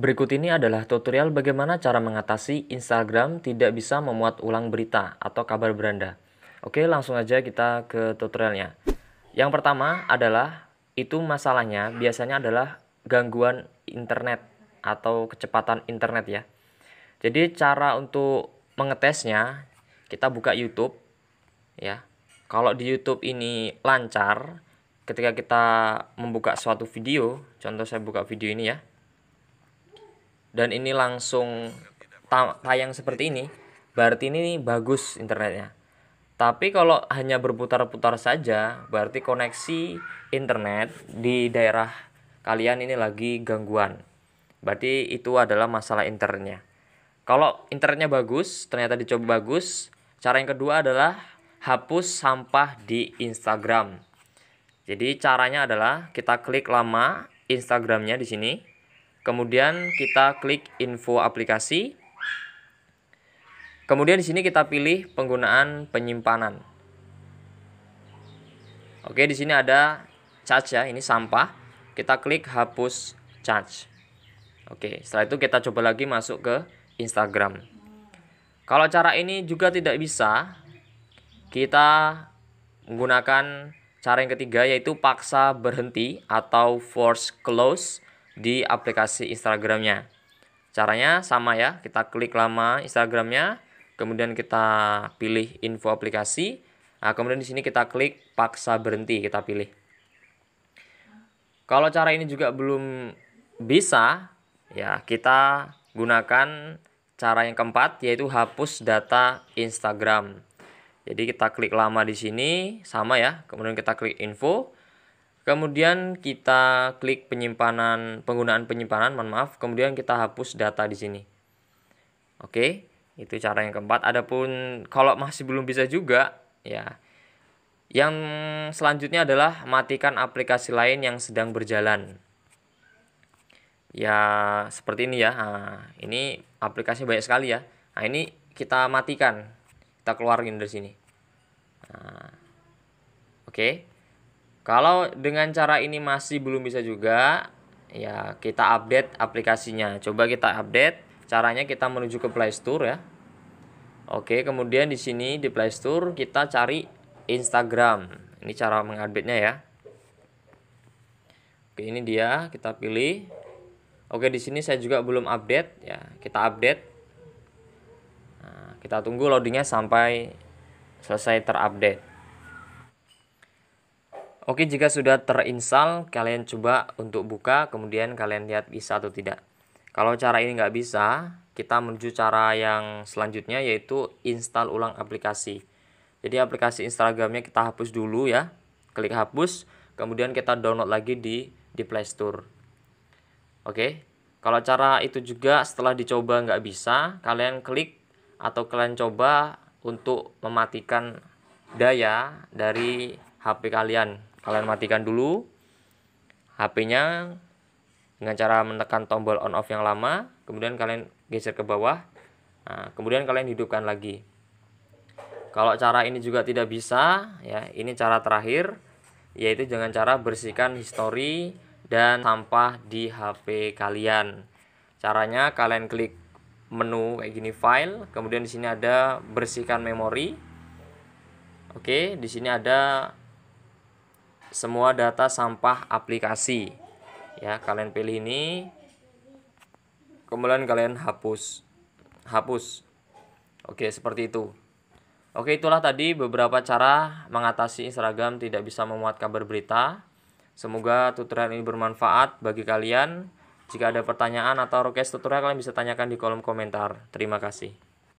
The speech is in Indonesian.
Berikut ini adalah tutorial bagaimana cara mengatasi Instagram tidak bisa memuat ulang berita atau kabar beranda. Oke, langsung aja kita ke tutorialnya. Yang pertama adalah itu masalahnya biasanya adalah gangguan internet atau kecepatan internet ya. Jadi cara untuk mengetesnya kita buka YouTube ya. Kalau di YouTube ini lancar ketika kita membuka suatu video, contoh saya buka video ini ya dan ini langsung tayang seperti ini berarti ini bagus internetnya tapi kalau hanya berputar-putar saja berarti koneksi internet di daerah kalian ini lagi gangguan berarti itu adalah masalah internetnya kalau internetnya bagus ternyata dicoba bagus cara yang kedua adalah hapus sampah di Instagram jadi caranya adalah kita klik lama Instagramnya di sini Kemudian kita klik info aplikasi. Kemudian di sini kita pilih penggunaan penyimpanan. Oke, di sini ada charge ya, ini sampah. Kita klik hapus charge. Oke, setelah itu kita coba lagi masuk ke Instagram. Kalau cara ini juga tidak bisa, kita menggunakan cara yang ketiga yaitu paksa berhenti atau force close di aplikasi Instagramnya. Caranya sama ya, kita klik lama Instagramnya, kemudian kita pilih info aplikasi. Nah, kemudian di sini kita klik paksa berhenti, kita pilih. Kalau cara ini juga belum bisa, ya kita gunakan cara yang keempat yaitu hapus data Instagram. Jadi kita klik lama di sini sama ya, kemudian kita klik info, Kemudian kita klik penyimpanan penggunaan penyimpanan, mohon maaf. Kemudian kita hapus data di sini. Oke, itu cara yang keempat. Adapun kalau masih belum bisa juga, ya. Yang selanjutnya adalah matikan aplikasi lain yang sedang berjalan. Ya, seperti ini ya. Nah, ini aplikasi banyak sekali ya. Nah, ini kita matikan. Kita keluarin dari sini. Nah, Oke. Okay. Kalau dengan cara ini masih belum bisa juga, ya kita update aplikasinya. Coba kita update. Caranya kita menuju ke Play Store ya. Oke, kemudian di sini di Play Store kita cari Instagram. Ini cara mengupdate-nya ya. Oke, ini dia, kita pilih. Oke, di sini saya juga belum update ya. Kita update. Nah, kita tunggu loadingnya sampai selesai terupdate. Oke, jika sudah terinstall, kalian coba untuk buka, kemudian kalian lihat bisa atau tidak. Kalau cara ini nggak bisa, kita menuju cara yang selanjutnya yaitu install ulang aplikasi. Jadi aplikasi Instagramnya kita hapus dulu ya, klik hapus, kemudian kita download lagi di di Play Store. Oke, kalau cara itu juga setelah dicoba nggak bisa, kalian klik atau kalian coba untuk mematikan daya dari HP kalian kalian matikan dulu HP-nya dengan cara menekan tombol on off yang lama, kemudian kalian geser ke bawah. Nah, kemudian kalian hidupkan lagi. Kalau cara ini juga tidak bisa, ya, ini cara terakhir yaitu dengan cara bersihkan history dan sampah di HP kalian. Caranya kalian klik menu kayak gini file, kemudian di sini ada bersihkan memori. Oke, di sini ada semua data sampah aplikasi ya kalian pilih ini kemudian kalian hapus hapus oke seperti itu oke itulah tadi beberapa cara mengatasi Instagram tidak bisa memuat kabar berita semoga tutorial ini bermanfaat bagi kalian jika ada pertanyaan atau request tutorial kalian bisa tanyakan di kolom komentar terima kasih